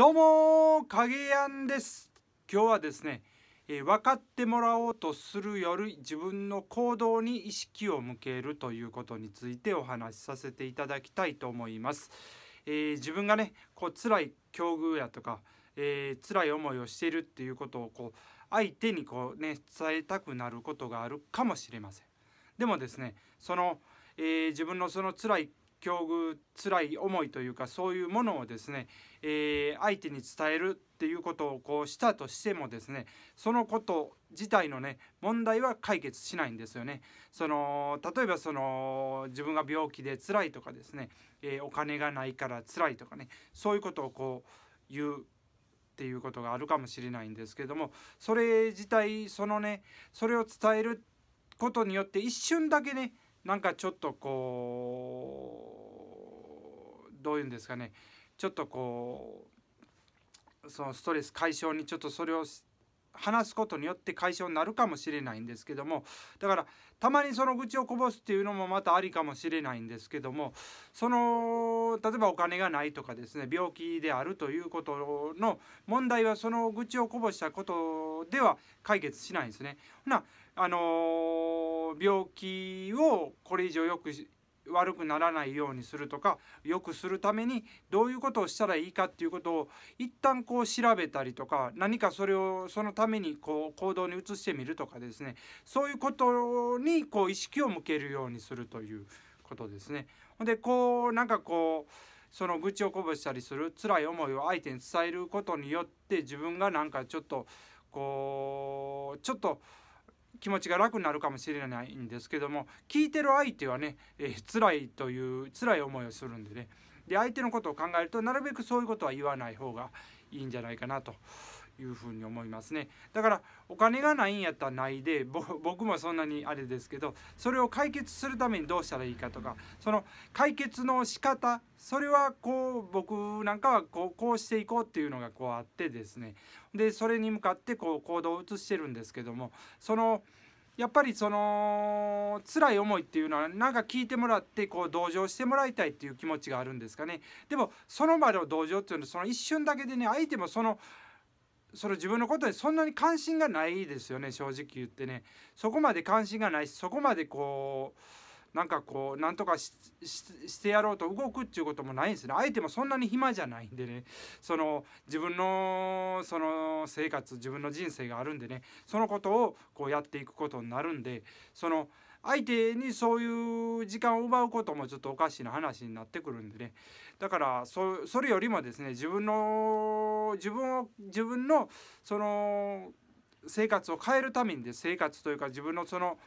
どうも影やんです今日はですね、えー、分かってもらおうとするより自分の行動に意識を向けるということについてお話しさせていただきたいと思います、えー、自分がねこう辛い境遇やとか、えー、辛い思いをしているっていうことをこう相手にこうね伝えたくなることがあるかもしれませんでもですねその、えー、自分のその辛い境遇辛い思いというかそういうものをですね、えー、相手に伝えるっていうことをこうしたとしてもですねそのこと自体のね問題は解決しないんですよね。その例えばその自分が病気で辛いとかですね、えー、お金がないから辛いとかねそういうことをこう言うっていうことがあるかもしれないんですけどもそれ自体そのねそれを伝えることによって一瞬だけねなんかちょっとこうどういうんですかねちょっとこうそのストレス解消にちょっとそれを話すことによって解消になるかもしれないんですけどもだからたまにその愚痴をこぼすっていうのもまたありかもしれないんですけどもその例えばお金がないとかですね病気であるということの問題はその愚痴をこぼしたことでは解決しないんですね。ほなあのー、病気をこれ以上よく悪くならないようにするとか良くするためにどういうことをしたらいいかっていうことを一旦こう調べたりとか何かそれをそのためにこう行動に移してみるとかですねそういうことにこう意識を向けるようにするということですね。でこうなんかこうその愚痴をこぼしたりする辛い思いを相手に伝えることによって自分がなんかちょっとこうちょっと。気持ちが楽になるかもしれないんですけども聞いてる相手はね、えー、辛いという辛い思いをするんでねで相手のことを考えるとなるべくそういうことは言わない方がいいんじゃないかなというふうに思いますねだからお金がないんやったらないで 僕もそんなにあれですけどそれを解決するためにどうしたらいいかとかその解決の仕方それはこう僕なんかはこうこうしていこうっていうのがこうあってですねでそれに向かってこう行動を移してるんですけどもそのやっぱりその辛い思いっていうのはなんか聞いてもらってこう同情してもらいたいっていう気持ちがあるんですかねでもその場の同情っていうのはその一瞬だけでね相手もそのその自分のことにそんなに関心がないですよね正直言ってねそこまで関心がないしそこまでこうなんかこうなんとかしてやろうと動くっていうこともないんですね相手もそんなに暇じゃないんでねその自分のその生活自分の人生があるんでねそのことをこうやっていくことになるんでその相手にそういう時間を奪うこともちょっとおかしな話になってくるんでねだからそそれよりもですね自分の自分を自分のその生活を変えるためにで生活というか自分のその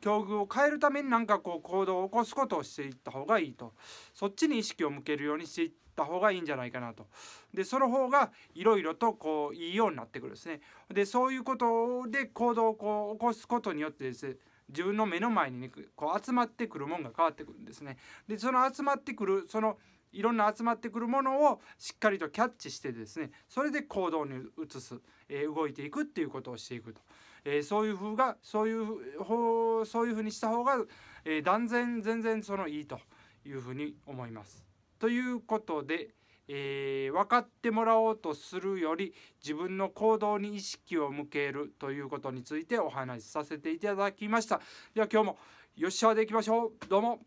境遇を変えるために何かこう行動を起こすことをしていった方がいいとそっちに意識を向けるようにしていった方がいいんじゃないかなとでその方がいろいろとこういいようになってくるんですねでそういうことで行動をこう起こすことによってですね自分の目の前にねこう集まってくるもんが変わってくるんですね。でその集まってくるそのいろんな集まってくるものをしっかりとキャッチしてですねそれで行動に移す、えー、動いていくっていうことをしていくと、えー、そういうふうがそういう方そういうふうにした方が、えー、断然全然そのいいというふうに思います。ということで。えー、分かってもらおうとするより自分の行動に意識を向けるということについてお話しさせていただきましたでは今日もよっしゃでいきましょうどうも